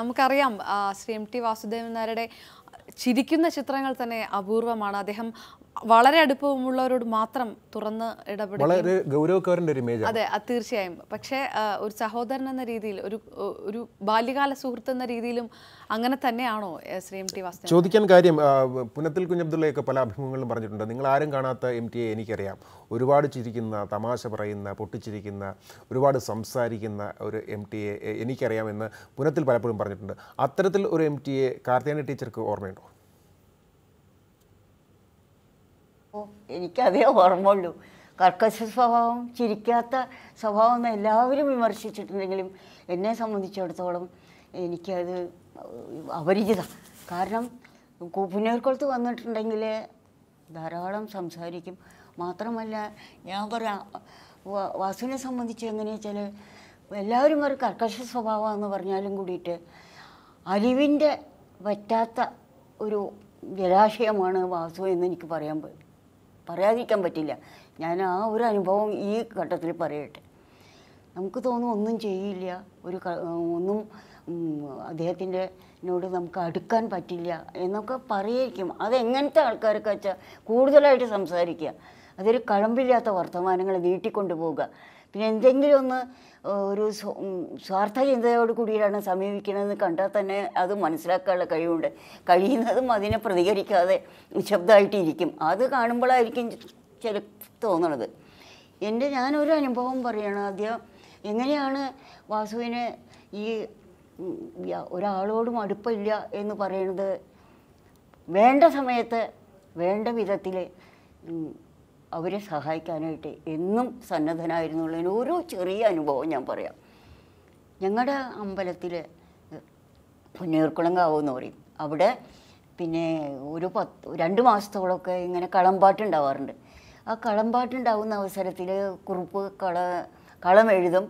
നമുക്കറിയാം ശ്രീ എം ടി വാസുദേവൻ നായരുടെ ചിരിക്കുന്ന ചിത്രങ്ങൾ തന്നെ അപൂർവമാണ് അദ്ദേഹം വളരെ അടുപ്പമുള്ളവരോട് മാത്രം തുറന്ന് ഇടപെടും വളരെ ഒരു ഇമേജ് അതെ തീർച്ചയായും പക്ഷേ ഒരു സഹോദരൻ എന്ന രീതിയിൽ ഒരു ഒരു ബാല്യകാല സുഹൃത്ത് എന്ന രീതിയിലും അങ്ങനെ തന്നെയാണോ ശ്രീ എം ടി വാസ്തു ചോദിക്കാൻ കാര്യം പുനത്തിൽ കുഞ്ഞബ്ദുള്ളയൊക്കെ പല അഭിമുഖങ്ങളും പറഞ്ഞിട്ടുണ്ട് നിങ്ങൾ ആരും കാണാത്ത എം ടിയെ എനിക്കറിയാം ഒരുപാട് ചിരിക്കുന്ന തമാശ പറയുന്ന പൊട്ടിച്ചിരിക്കുന്ന ഒരുപാട് സംസാരിക്കുന്ന ഒരു എം ടിയെ എനിക്കറിയാമെന്ന് പുനത്തിൽ പലപ്പോഴും പറഞ്ഞിട്ടുണ്ട് അത്തരത്തിൽ ഒരു എം ടിയെ കാർത്തിയാനി ടീച്ചർക്ക് ഓർമ്മയുണ്ടോ എനിക്ക് എനിക്കതേ ഓർമ്മയുള്ളൂ കർക്കശ സ്വഭാവം ചിരിക്കാത്ത സ്വഭാവം എന്ന് എല്ലാവരും വിമർശിച്ചിട്ടുണ്ടെങ്കിലും എന്നെ സംബന്ധിച്ചിടത്തോളം എനിക്കത് അപരിചിത കാരണം കൂപ്പുനേർക്കുളത്ത് വന്നിട്ടുണ്ടെങ്കിൽ ധാരാളം സംസാരിക്കും മാത്രമല്ല ഞാൻ പറയാം വാസുവിനെ സംബന്ധിച്ച് എങ്ങനെയാ എല്ലാവരും ഒരു കർക്കശ സ്വഭാവം എന്ന് പറഞ്ഞാലും കൂടിയിട്ട് അലിവിൻ്റെ പറ്റാത്ത ഒരു ജലാശയമാണ് വാസു എന്ന് എനിക്ക് പറയാൻ പറ്റും പറയാതിരിക്കാൻ പറ്റില്ല ഞാൻ ആ ഒരു അനുഭവം ഈ ഘട്ടത്തിൽ പറയട്ടെ നമുക്ക് തോന്നും ഒന്നും ചെയ്യില്ല ഒരു ഒന്നും അദ്ദേഹത്തിൻ്റെ നോട് നമുക്ക് അടുക്കാൻ പറ്റില്ല എന്നൊക്കെ പറയായിരിക്കും അതെങ്ങനത്തെ ആൾക്കാർക്ക് വെച്ചാൽ കൂടുതലായിട്ട് സംസാരിക്കുക അതൊരു കഴമ്പില്ലാത്ത വർത്തമാനങ്ങൾ വീട്ടിൽ കൊണ്ടുപോവുക പിന്നെ എന്തെങ്കിലും ഒന്ന് ഒരു സ്വാർത്ഥ ചിന്തയോട് കൂടിയാണ് സമീപിക്കണമെന്ന് കണ്ടാൽ തന്നെ അത് മനസ്സിലാക്കാനുള്ള കഴിവുണ്ട് കഴിയുന്നതും അതിനെ പ്രതികരിക്കാതെ നിശബ്ദമായിട്ടിരിക്കും അത് കാണുമ്പോഴായിരിക്കും ചില തോന്നണത് എൻ്റെ ഞാനൊരു അനുഭവം പറയണം ആദ്യം എങ്ങനെയാണ് വാസുവിന് ഈ ഒരാളോടും അടുപ്പമില്ല എന്ന് പറയുന്നത് വേണ്ട സമയത്ത് വേണ്ട വിധത്തിൽ അവരെ സഹായിക്കാനായിട്ട് എന്നും സന്നദ്ധനായിരുന്നുള്ളതിന് ഒരു ചെറിയ അനുഭവം ഞാൻ പറയാം ഞങ്ങളുടെ അമ്പലത്തിൽ എന്ന് പറയും അവിടെ പിന്നെ ഒരു പത്ത് രണ്ട് മാസത്തോളമൊക്കെ ഇങ്ങനെ കളമ്പാട്ടുണ്ടാവാറുണ്ട് ആ കളമ്പാട്ടുണ്ടാവുന്ന അവസരത്തിൽ കുറുപ്പ് കള കളം എഴുതും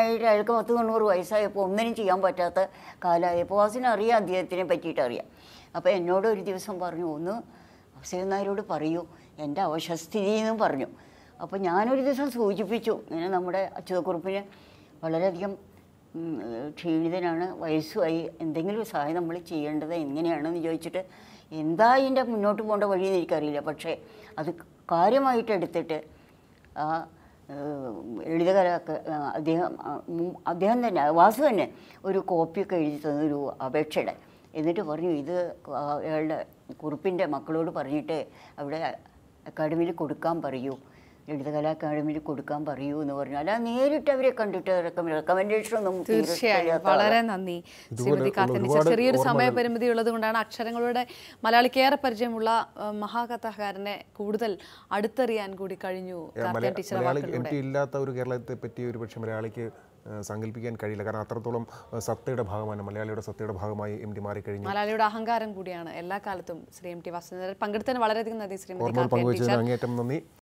ആയിട്ട് അയാൾക്ക് പത്ത് തൊണ്ണൂറ് വയസ്സായപ്പോൾ ഒന്നിനും ചെയ്യാൻ പറ്റാത്ത കാലമായപ്പോൾ വാസിനറിയാം അദ്ദേഹത്തിനെ പറ്റിയിട്ടറിയാം അപ്പോൾ എന്നോട് ഒരു ദിവസം പറഞ്ഞു ഒന്ന് ഹുസൈൻ നായരോട് പറയൂ എൻ്റെ അവശസ്ഥിതി എന്നും പറഞ്ഞു അപ്പോൾ ഞാനൊരു ദിവസം സൂചിപ്പിച്ചു ഇങ്ങനെ നമ്മുടെ അച്യുതക്കുറുപ്പിന് വളരെയധികം ക്ഷീണിതനാണ് വയസ്സുമായി എന്തെങ്കിലും സഹായം നമ്മൾ ചെയ്യേണ്ടത് എങ്ങനെയാണെന്ന് ചോദിച്ചിട്ട് എന്താ ഇതിൻ്റെ മുന്നോട്ട് പോകേണ്ട വഴിയെന്ന് എനിക്കറിയില്ല പക്ഷേ അത് കാര്യമായിട്ട് എടുത്തിട്ട് ആ ലളിതകല അദ്ദേഹം അദ്ദേഹം തന്നെ വാസു തന്നെ ഒരു കോപ്പിയൊക്കെ എഴുതി തന്നൊരു അപേക്ഷയുടെ എന്നിട്ട് പറഞ്ഞു ഇത് അയാളുടെ കുറുപ്പിൻ്റെ മക്കളോട് പറഞ്ഞിട്ട് അവിടെ അക്കാഡമിയിൽ കൊടുക്കാൻ പറയൂ ലളിതകലാ അക്കാഡമിയിൽ കൊടുക്കാൻ പറയൂ എന്ന് പറഞ്ഞു അല്ല നേരിട്ട് അവരെ കണ്ടിട്ട് റെക്കമെൻഡേഷൻ ഒന്നും തീർച്ചയായും വളരെ നന്ദി ശ്രീമതി കാത്തനിച്ച ചെറിയൊരു സമയപരിമിതി ഉള്ളത് കൊണ്ടാണ് അക്ഷരങ്ങളുടെ ഏറെ പരിചയമുള്ള മഹാകഥാകാരനെ കൂടുതൽ അടുത്തറിയാൻ കൂടി കഴിഞ്ഞു ടീച്ചർ ഇല്ലാത്ത ഒരു കേരളത്തെ പറ്റി ഒരു പക്ഷേ മലയാളിക്ക് സങ്കല്പിക്കാൻ കഴിയില്ല കാരണം അത്രത്തോളം സത്തയുടെ ഭാഗമാണ് മലയാളിയുടെ സത്തയുടെ ഭാഗമായി എം ടി മാറിക്കഴിഞ്ഞു മലയാളിയുടെ അഹങ്കാരം കൂടിയാണ് എല്ലാ കാലത്തും ശ്രീ എം ടി വാസുദേവൻ പങ്കെടുത്തതിന് വളരെയധികം നന്ദി ശ്രീ പങ്കുവച്ചതിന് അങ്ങേറ്റം നന്ദി